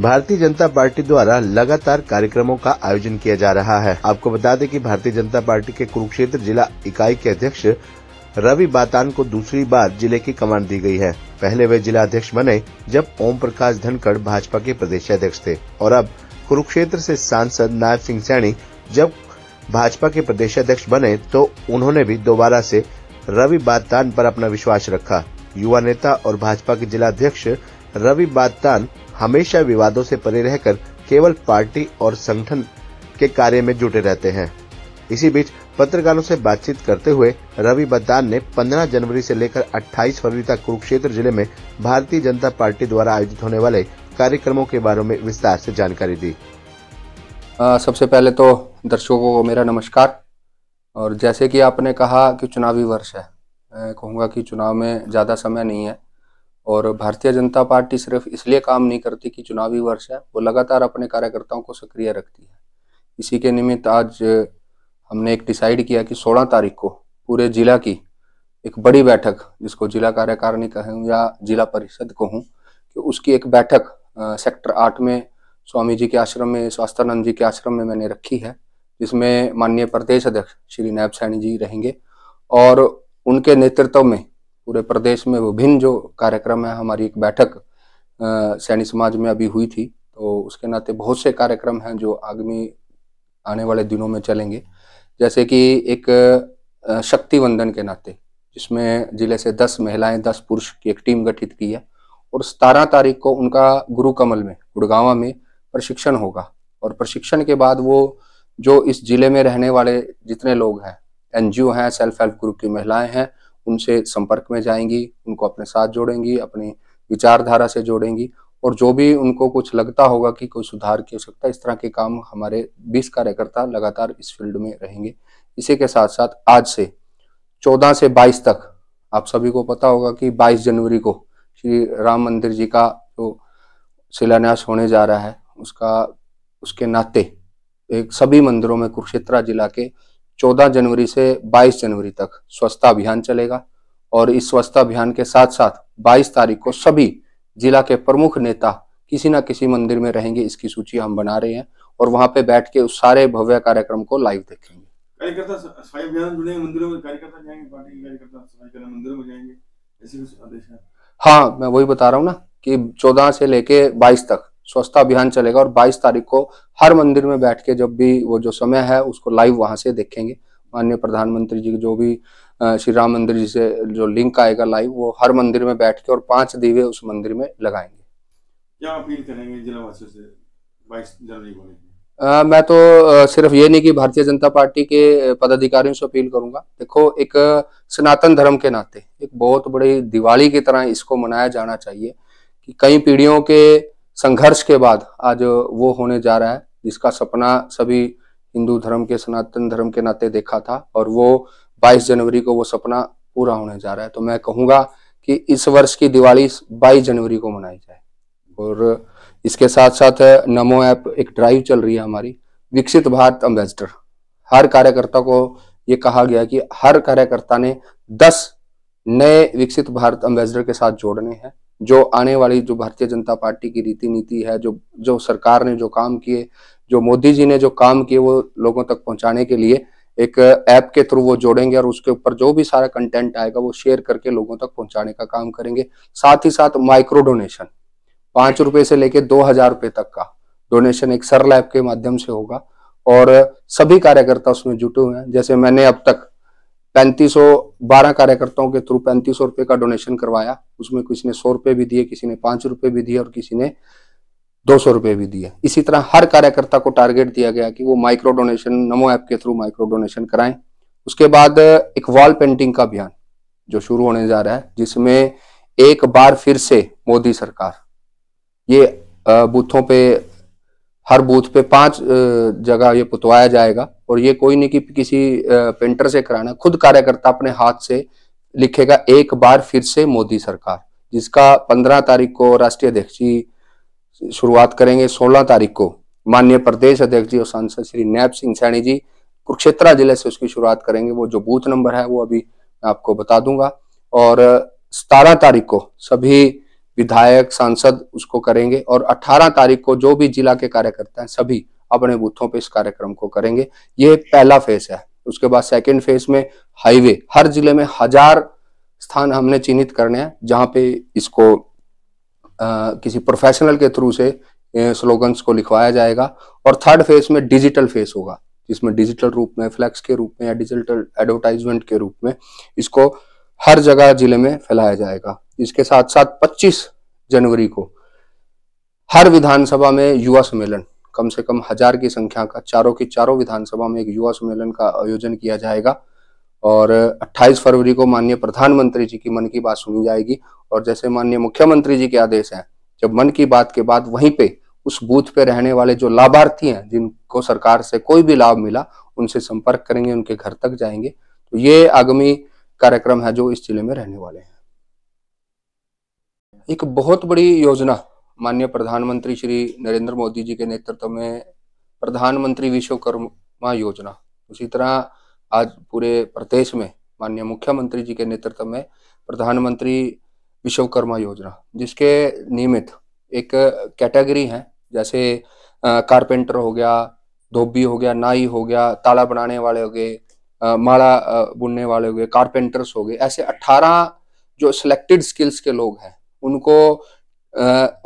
भारतीय जनता पार्टी द्वारा लगातार कार्यक्रमों का आयोजन किया जा रहा है आपको बता दें कि भारतीय जनता पार्टी के कुरुक्षेत्र जिला इकाई के अध्यक्ष रवि बातान को दूसरी बार जिले की कमान दी गई है पहले वे जिला अध्यक्ष बने जब ओम प्रकाश धनखड़ भाजपा के प्रदेश अध्यक्ष थे और अब कुरुक्षेत्र से सांसद नायब सिंह सैनी जब भाजपा के प्रदेश अध्यक्ष बने तो उन्होंने भी दोबारा से रवि बातान पर अपना विश्वास रखा युवा नेता और भाजपा के जिला अध्यक्ष रवि बातान हमेशा विवादों से परे रहकर केवल पार्टी और संगठन के कार्य में जुटे रहते हैं इसी बीच पत्रकारों से बातचीत करते हुए रवि बद्दान ने 15 जनवरी से लेकर 28 फरवरी तक कुरुक्षेत्र जिले में भारतीय जनता पार्टी द्वारा आयोजित होने वाले कार्यक्रमों के बारे में विस्तार से जानकारी दी आ, सबसे पहले तो दर्शकों को मेरा नमस्कार और जैसे कि आपने कहा कि चुनावी वर्ष है मैं कहूँगा कि चुनाव में ज़्यादा समय नहीं है और भारतीय जनता पार्टी सिर्फ इसलिए काम नहीं करती कि चुनावी वर्ष है वो लगातार अपने कार्यकर्ताओं को सक्रिय रखती है इसी के निमित्त आज हमने एक डिसाइड किया कि 16 तारीख को पूरे जिला की एक बड़ी बैठक जिसको जिला कार्यकारिणी कहूँ या जिला परिषद कहूँ कि उसकी एक बैठक सेक्टर आठ में स्वामी जी के आश्रम में स्वास्थ्यानंद जी के आश्रम में मैंने रखी है जिसमें माननीय प्रदेश अध्यक्ष श्री नायब सैनी जी रहेंगे और उनके नेतृत्व में पूरे प्रदेश में विभिन्न जो कार्यक्रम है हमारी एक बैठक सैनी समाज में अभी हुई थी तो उसके नाते बहुत से कार्यक्रम हैं जो आगामी आने वाले दिनों में चलेंगे जैसे कि एक शक्ति वंदन के नाते जिसमें जिले से दस महिलाएं दस पुरुष की एक टीम गठित की है और सतारह तारीख को उनका गुरु कमल में गुड़गावा में प्रशिक्षण होगा और प्रशिक्षण के बाद वो जो इस जिले में रहने वाले जितने लोग हैं एनजीओ हैं सेल्फ हेल्प ग्रुप की महिलाएं हैं उनसे संपर्क में जाएंगी उनको अपने साथ जोड़ेंगी अपनी विचारधारा से जोड़ेंगी और जो भी उनको कुछ लगता होगा कि कोई सुधार की आवश्यकता इस तरह के काम हमारे 20 कार्यकर्ता लगातार इस फील्ड में रहेंगे इसी के साथ साथ आज से 14 से 22 तक आप सभी को पता होगा कि 22 जनवरी को श्री राम मंदिर जी का जो तो शिलान्यास होने जा रहा है उसका उसके नाते एक सभी मंदिरों में कुरुक्षेत्रा जिला के 14 जनवरी से 22 जनवरी तक स्वच्छता अभियान चलेगा और इस स्वच्छता अभियान के साथ साथ 22 तारीख को सभी जिला के प्रमुख नेता किसी ना किसी मंदिर में रहेंगे इसकी सूची हम बना रहे हैं और वहां पे बैठ के उस सारे भव्य कार्यक्रम को लाइव देखेंगे हाँ मैं वही बता रहा हूँ ना कि 14 से लेके 22 तक स्वच्छता अभियान चलेगा और 22 तारीख को हर मंदिर में बैठ के जब भी वो जो समय है उसको लाइव वहां से देखेंगे माननीय प्रधानमंत्री जी जो भी श्री राम मंदिर जी से जो लिंक आएगा लाइव वो हर मंदिर में बैठ के और पांच दीवे उस मंदिर में लगाएंगे क्या अपील करेंगे जिलावासियों से बाईस जनवरी को आ, मैं तो आ, सिर्फ ये नहीं कि भारतीय जनता पार्टी के पदाधिकारियों से अपील करूंगा देखो एक सनातन धर्म के नाते एक बहुत बड़ी दिवाली की तरह इसको मनाया जाना चाहिए कि कई पीढ़ियों के संघर्ष के बाद आज वो होने जा रहा है जिसका सपना सभी हिंदू धर्म के सनातन धर्म के नाते देखा था और वो 22 जनवरी को वो सपना पूरा होने जा रहा है तो मैं कहूंगा कि इस वर्ष की दिवाली 22 जनवरी को मनाई जाए और इसके साथ साथ नमो ऐप एक ड्राइव चल रही है हमारी विकसित भारत अम्बेसडर हर कार्यकर्ता को ये कहा गया कि हर कार्यकर्ता ने दस नए विकसित भारत अम्बेसडर के साथ जोड़ने हैं जो आने वाली जो भारतीय जनता पार्टी की रीति नीति है जो जो सरकार ने जो काम किए जो मोदी जी ने जो काम किए वो लोगों तक पहुंचाने के लिए एक ऐप के थ्रू वो जोड़ेंगे और उसके ऊपर जो भी सारा कंटेंट आएगा वो शेयर करके लोगों तक पहुंचाने का काम करेंगे साथ ही साथ माइक्रो डोनेशन पांच रुपए से लेके दो हजार रुपए तक का डोनेशन एक सरल ऐप के माध्यम से होगा और सभी कार्यकर्ता उसमें जुटे हुए हैं जैसे मैंने अब तक पैंतीस सौ बारह कार्यकर्ताओं के थ्रू पैंतीस सौ का डोनेशन करवाया उसमें किसी ने सौ रुपए भी दिए किसी ने पांच रुपए भी दिए और किसी ने दो सौ रुपए भी दिए इसी तरह हर कार्यकर्ता को टारगेट दिया गया कि वो माइक्रो डोनेशन नमो ऐप के थ्रू माइक्रो डोनेशन कराएं उसके बाद एक वॉल पेंटिंग का अभियान जो शुरू होने जा रहा है जिसमें एक बार फिर से मोदी सरकार ये बूथों पे हर बूथ पे पांच जगह ये पुतवाया जाएगा और ये कोई नहीं कि किसी पेंटर से कराना खुद कार्यकर्ता अपने हाथ से लिखेगा एक बार फिर से मोदी सरकार जिसका पंद्रह तारीख को राष्ट्रीय अध्यक्ष जी शुरुआत करेंगे सोलह तारीख को माननीय प्रदेश अध्यक्ष जी और सांसद श्री नैब सिंह सैनी जी कुरुक्षेत्रा जिले से उसकी शुरुआत करेंगे वो जो बूथ नंबर है वो अभी मैं आपको बता दूंगा और सतारह तारीख को सभी विधायक सांसद उसको करेंगे और 18 तारीख को जो भी जिला के कार्यकर्ता हैं सभी अपने बूथों पे इस कार्यक्रम को करेंगे ये पहला फेज है उसके बाद सेकेंड फेज में हाईवे हर जिले में हजार स्थान हमने चिन्हित करने हैं जहां पे इसको आ, किसी प्रोफेशनल के थ्रू से स्लोगन्स को लिखवाया जाएगा और थर्ड फेज में डिजिटल फेज होगा जिसमें डिजिटल रूप में फ्लैक्स के रूप में या डिजिटल एडवर्टाइजमेंट के रूप में इसको हर जगह जिले में फैलाया जाएगा इसके साथ साथ 25 जनवरी को हर विधानसभा में युवा सम्मेलन कम से कम हजार की संख्या का चारों की चारों विधानसभा में एक युवा सम्मेलन का आयोजन किया जाएगा और 28 फरवरी को माननीय प्रधानमंत्री जी की मन की बात सुनी जाएगी और जैसे माननीय मुख्यमंत्री जी के आदेश है जब मन की बात के बाद वहीं पे उस बूथ पे रहने वाले जो लाभार्थी हैं जिनको सरकार से कोई भी लाभ मिला उनसे संपर्क करेंगे उनके घर तक जाएंगे तो ये आगामी कार्यक्रम है जो इस जिले में रहने वाले हैं एक बहुत बड़ी योजना माननीय प्रधानमंत्री श्री नरेंद्र मोदी जी के नेतृत्व में प्रधानमंत्री विश्वकर्मा योजना उसी तरह आज पूरे प्रदेश में माननीय मुख्यमंत्री जी के नेतृत्व में प्रधानमंत्री विश्वकर्मा योजना जिसके नियमित एक कैटेगरी है जैसे कारपेंटर हो गया धोबी हो गया नाई हो गया ताला बनाने वाले हो गए माड़ा बुनने वाले हो गए कारपेंटर्स हो गए ऐसे 18 जो सिलेक्टेड स्किल्स के लोग हैं उनको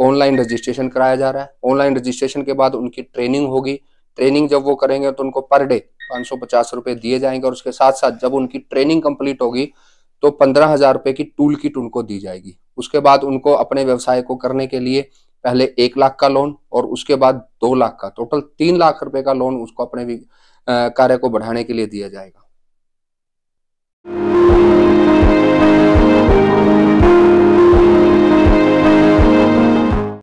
ऑनलाइन रजिस्ट्रेशन कराया जा रहा है ऑनलाइन रजिस्ट्रेशन के बाद उनकी ट्रेनिंग होगी ट्रेनिंग जब वो करेंगे तो उनको पर डे पाँच सौ पचास दिए जाएंगे और उसके साथ साथ जब उनकी ट्रेनिंग कंप्लीट होगी तो पंद्रह हजार रुपए की टूल किट उनको दी जाएगी उसके बाद उनको अपने व्यवसाय को करने के लिए पहले एक लाख का लोन और उसके बाद दो लाख का टोटल तीन लाख रुपए का लोन उसको अपने कार्य को बढ़ाने के लिए दिया जाएगा